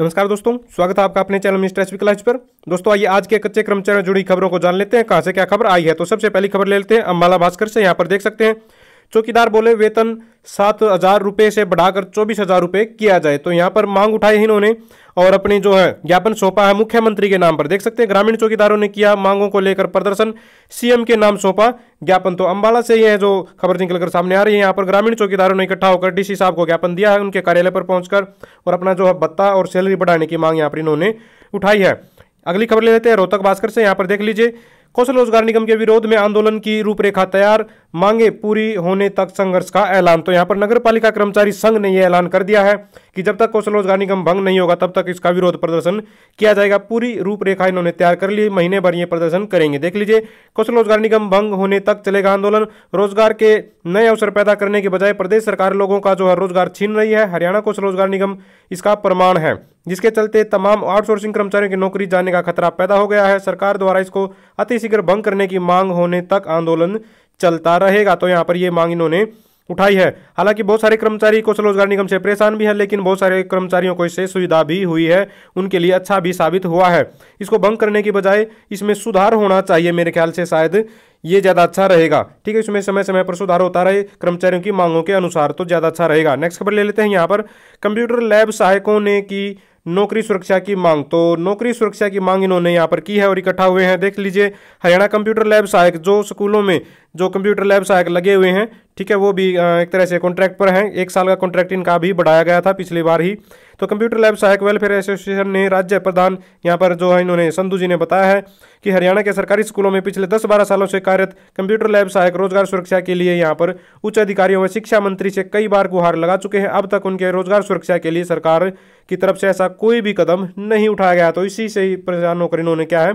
नमस्कार दोस्तों स्वागत है आपका अपने चैनल मिस्टर एसपी क्लास पर दोस्तों आइए आज के कच्चे कर्मचारियों जुड़ी खबरों को जान लेते हैं कहां से क्या खबर आई है तो सबसे पहली खबर ले लेते हैं अम्बाला भास्कर से यहां पर देख सकते हैं चौकीदार बोले वेतन सात हजार रुपये से बढ़ाकर चौबीस हजार रुपये किया जाए तो यहाँ पर मांग उठाई इन्होंने और अपनी जो है ज्ञापन सौंपा है मुख्यमंत्री के नाम पर देख सकते हैं ग्रामीण चौकीदारों ने किया मांगों को लेकर प्रदर्शन सीएम के नाम सौंपा ज्ञापन तो अंबाला से ही है जो खबर निकलकर सामने आ रही है यहाँ पर ग्रामीण चौकीदारों ने इकट्ठा होकर डीसी साहब को ज्ञापन दिया है उनके कार्यालय पर पहुंचकर और अपना जो है भत्ता और सैलरी बढ़ाने की मांग यहाँ पर इन्होंने उठाई है अगली खबर ले लेते हैं रोहतक भास्कर से यहाँ पर देख लीजिए कौशल रोजगार निगम के विरोध में आंदोलन की रूपरेखा तैयार मांगे पूरी होने तक संघर्ष का ऐलान तो यहाँ पर नगर पालिका कर्मचारी संघ ने यह ऐलान कर दिया है कि जब तक कौशल रोजगार निगम भंग नहीं होगा तब तक इसका विरोध प्रदर्शन किया जाएगा पूरी रूपरेखा इन्होंने तैयार कर ली महीने भर ये प्रदर्शन करेंगे देख लीजिए कौशल रोजगार निगम भंग होने तक चलेगा आंदोलन रोजगार के नए अवसर पैदा करने के बजाय प्रदेश सरकार लोगों का जो है रोजगार छीन रही है हरियाणा कौशल रोजगार निगम इसका प्रमाण है जिसके चलते तमाम आउटसोर्सिंग कर्मचारियों की नौकरी जाने का खतरा पैदा हो गया है सरकार द्वारा इसको अतिशीघ्र भंग करने की मांग होने तक आंदोलन चलता रहेगा तो यहाँ पर ये मांग इन्होंने उठाई है हालांकि बहुत सारे कर्मचारी कौशल रोजगार निगम से परेशान भी है लेकिन बहुत सारे कर्मचारियों को इससे सुविधा भी हुई है उनके लिए अच्छा भी साबित हुआ है इसको भंग करने की बजाय इसमें सुधार होना चाहिए मेरे ख्याल से शायद ये ज़्यादा अच्छा रहेगा ठीक है इसमें समय समय पर सुधार होता रहे कर्मचारियों की मांगों के अनुसार तो ज़्यादा अच्छा रहेगा नेक्स्ट खबर ले लेते हैं यहाँ पर कंप्यूटर लैब सहायकों ने की नौकरी सुरक्षा की मांग तो नौकरी सुरक्षा की मांग इन्होंने यहाँ पर की है और इकट्ठा हुए हैं देख लीजिए हरियाणा कंप्यूटर लैब सहायक जो स्कूलों में जो कंप्यूटर लैब सहायक लगे हुए हैं ठीक है वो भी एक तरह से कॉन्ट्रैक्ट पर हैं एक साल का कॉन्ट्रैक्ट इनका भी बढ़ाया गया था पिछली बार ही तो कंप्यूटर लैब सहायक वेलफेयर एसोसिएशन ने राज्य प्रधान यहाँ पर जो है इन्होंने संधु जी ने बताया है कि हरियाणा के सरकारी स्कूलों में पिछले दस बारह सालों से कार्यरत कंप्यूटर लैब सहायक रोजगार सुरक्षा के लिए यहाँ पर उच्च अधिकारियों व शिक्षा मंत्री से कई बार गुहार लगा चुके हैं अब तक उनके रोजगार सुरक्षा के लिए सरकार की तरफ से ऐसा कोई भी कदम नहीं उठाया गया तो इसी से ही परेशान होकर इन्होंने क्या है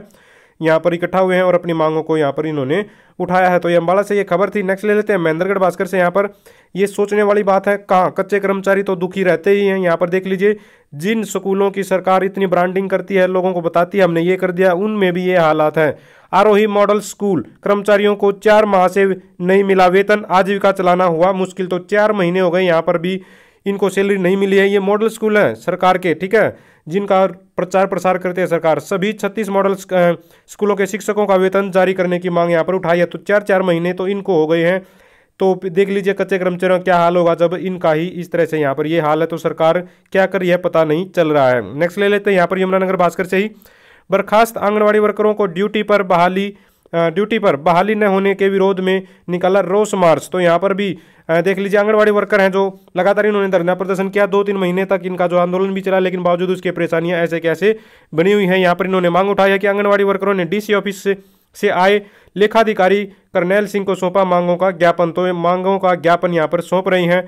यहाँ पर इकट्ठा हुए हैं और अपनी मांगों को यहाँ पर इन्होंने उठाया है तो ये अम्बाला से ये खबर थी नेक्स्ट ले लेते हैं महेंद्रगढ़ भास्कर से यहाँ पर ये सोचने वाली बात है कहाँ कच्चे कर्मचारी तो दुखी रहते ही हैं यहाँ पर देख लीजिए जिन स्कूलों की सरकार इतनी ब्रांडिंग करती है लोगों को बताती है हमने ये कर दिया उनमें भी ये हालात हैं आरोही मॉडल स्कूल कर्मचारियों को चार माह से नहीं मिला वेतन आजीविका चलाना हुआ मुश्किल तो चार महीने हो गए यहाँ पर भी इनको सैलरी नहीं मिली है ये मॉडल स्कूल हैं सरकार के ठीक है जिनका प्रचार प्रसार करते हैं सरकार सभी छत्तीस मॉडल स्कूलों के शिक्षकों का वेतन जारी करने की मांग यहाँ पर उठाई है तो चार चार महीने तो इनको हो गए हैं तो देख लीजिए कच्चे कर्मचारियों का क्या हाल होगा जब इनका ही इस तरह से यहाँ पर ये हाल है तो सरकार क्या कर रही है पता नहीं चल रहा है नेक्स्ट ले लेते हैं यहाँ पर यमुनानगर भास्कर से ही बर्खास्त आंगनबाड़ी वर्करों को ड्यूटी पर बहाली ड्यूटी पर बहाली न होने के विरोध में निकाला रोस मार्च तो यहाँ पर भी देख लीजिए आंगनबाड़ी वर्कर हैं जो लगातार इन्होंने धरना प्रदर्शन किया दो तीन महीने तक इनका जो आंदोलन भी चला लेकिन बावजूद उसकी परेशानियाँ ऐसे कैसे बनी हुई हैं यहाँ पर इन्होंने मांग उठाई है कि आंगनबाड़ी वर्करों ने डीसी ऑफिस से से आए लेखाधिकारी करनैल सिंह को सौंपा मांगों का ज्ञापन तो मांगों का ज्ञापन यहाँ पर सौंप रही हैं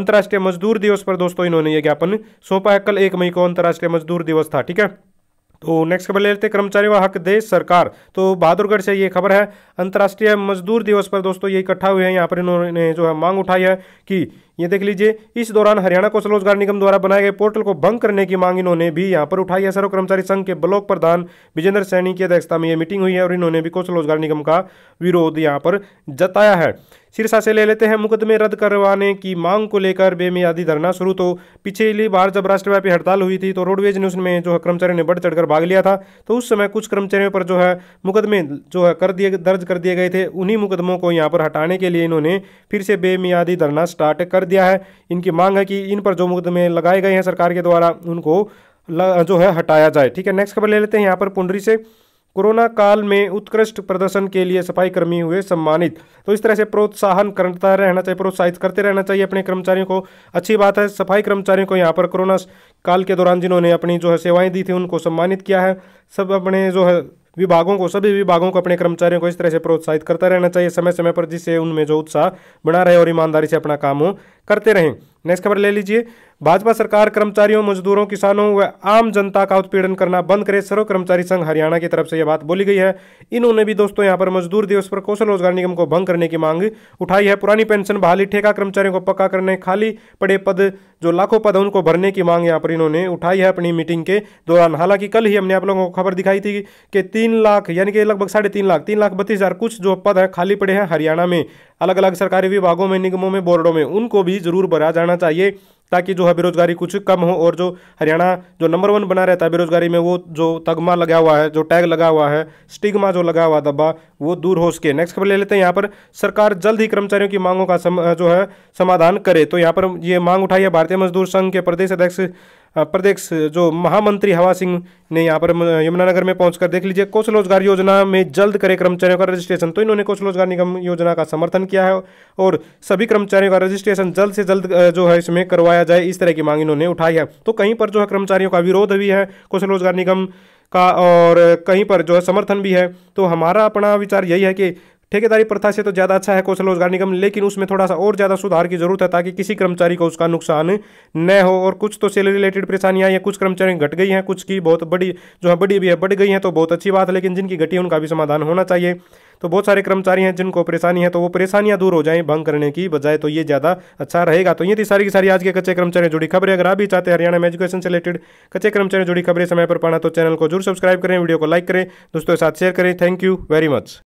अंतर्राष्ट्रीय मजदूर दिवस पर दोस्तों इन्होंने ये ज्ञापन सौंपा है कल एक मई को अंतर्राष्ट्रीय मजदूर दिवस था ठीक है तो नेक्स्ट खबर ले लेते हैं कर्मचारी व हक देश सरकार तो बहादुरगढ़ से ये खबर है अंतर्राष्ट्रीय मजदूर दिवस पर दोस्तों ये इकट्ठा हुए हैं यहाँ पर इन्होंने जो है मांग उठाई है कि ये देख लीजिए इस दौरान हरियाणा कौशल रोजगार निगम द्वारा बनाए गए पोर्टल को भंग करने की मांग इन्होंने भी यहाँ पर उठाई है सर्व कर्मचारी संघ के ब्लॉक प्रधान विजेंद्र सैनी की अध्यक्षता में ये मीटिंग हुई है और इन्होंने भी कौशल रोजगार निगम का विरोध यहाँ पर जताया है सिरसा से ले लेते हैं मुकदमे रद्द करवाने की मांग को लेकर बेमियादी धरना शुरू तो पिछली बार जब राष्ट्रव्यापी हड़ताल हुई थी तो रोडवेज ने उसमें जो है कर्मचारियों ने बढ़ चढ़कर भाग लिया था तो उस समय कुछ कर्मचारियों पर जो है मुकदमे जो है कर दिए दर्ज कर दिए गए थे उन्हीं मुकदमों को यहाँ पर हटाने के लिए इन्होंने फिर से बेमियादी धरना स्टार्ट कर दिया है इनकी मांग है कि इन पर जो मुकदमे लगाए गए हैं सरकार के द्वारा उनको जो है हटाया जाए ठीक है नेक्स्ट खबर ले लेते हैं यहाँ पर पुंडरी से कोरोना काल में उत्कृष्ट प्रदर्शन के लिए सफाई कर्मी हुए सम्मानित तो इस तरह से प्रोत्साहन करता रहना चाहिए प्रोत्साहित करते रहना चाहिए अपने कर्मचारियों को अच्छी बात है सफाई कर्मचारियों को यहाँ पर कोरोना काल के दौरान जिन्होंने अपनी जो है सेवाएं दी थी उनको सम्मानित किया है सब अपने जो है विभागों को सभी विभागों को अपने कर्मचारियों को इस तरह से प्रोत्साहित करता रहना चाहिए समय समय पर जिससे उनमें जो उत्साह बना रहे और ईमानदारी से अपना काम हो करते रहें नेक्स्ट खबर ले लीजिए भाजपा सरकार कर्मचारियों मजदूरों किसानों व आम जनता का उत्पीड़न करना बंद करे सर्व कर्मचारी संघ हरियाणा की तरफ से यह बात बोली गई है इन्होंने भी दोस्तों यहाँ पर मजदूर दिवस पर कौशल रोजगार निगम को भंग करने की मांग उठाई है पुरानी पेंशन बहाली ठेका कर्मचारियों को पक्का करने खाली पड़े पद जो लाखों पद उनको भरने की मांग यहाँ पर इन्होंने उठाई है अपनी मीटिंग के दौरान हालांकि कल ही हमने आप लोगों को खबर दिखाई थी कि तीन लाख यानी कि लगभग साढ़े लाख तीन लाख बत्तीस कुछ जो पद है खाली पड़े हैं हरियाणा में अलग अलग सरकारी विभागों में निगमों में बोर्डों में उनको भी जरूर भरा जाना चाहिए ताकि जो है बेरोजगारी कुछ कम हो और जो हरियाणा जो नंबर वन बना रहता है बेरोजगारी में वो जो तगमा लगा हुआ है जो टैग लगा हुआ है स्टिग्मा जो लगा हुआ दबा वो दूर हो सके नेक्स्ट खबर ले लेते हैं यहाँ पर सरकार जल्द ही कर्मचारियों की मांगों का सम, जो है समाधान करे तो यहाँ पर ये मांग उठाई है भारतीय मजदूर संघ के प्रदेश अध्यक्ष प्रदेश जो महामंत्री हवा सिंह ने यहाँ पर यमुनानगर में पहुंचकर देख लीजिए कौशल रोजगार योजना में जल्द करे कर्मचारियों का रजिस्ट्रेशन तो इन्होंने कौशल रोजगार निगम योजना का समर्थन किया है और सभी कर्मचारियों का रजिस्ट्रेशन जल्द से जल्द जो है इसमें करवाया जाए इस तरह की मांग इन्होंने उठाई है तो कहीं पर जो है कर्मचारियों का विरोध भी है कौशल रोजगार निगम का और कहीं पर जो है समर्थन भी है तो हमारा अपना विचार यही है कि ठेकेदारी प्रथा से तो ज़्यादा अच्छा है कौशल रोजगार निगम लेकिन उसमें थोड़ा सा और ज़्यादा सुधार की जरूरत है ताकि किसी कर्मचारी को उसका नुकसान न हो और कुछ तो सैलरी रिलेटेड परेशानियाँ या कुछ कर्मचारी घट गई हैं कुछ की बहुत बड़ी जो है बड़ी भी है बढ़ गई हैं तो बहुत अच्छी बात है लेकिन जिनकी घटी है उनका भी समाधान होना चाहिए तो बहुत सारे कर्मचारी हैं जिनको परेशानी है तो वो परेशानियाँ दूर हो जाएँ भंग करने की बजाय तो ये ज़्यादा अच्छा रहेगा तो ये थी सारी की सारी आज के कच्चे कर्मचारियों जुड़ी खबरें अगर आप भी चाहते हैं हरियाणा में एजुकेशन से रिलेटेड कच्चे कर्मचारियों जुड़ी खबरें समय पर पाना तो चैनल को जरूर सब्सक्राइब करें वीडियो को लाइक करें दोस्तों के साथ शेयर करें थैंक यू वेरी मच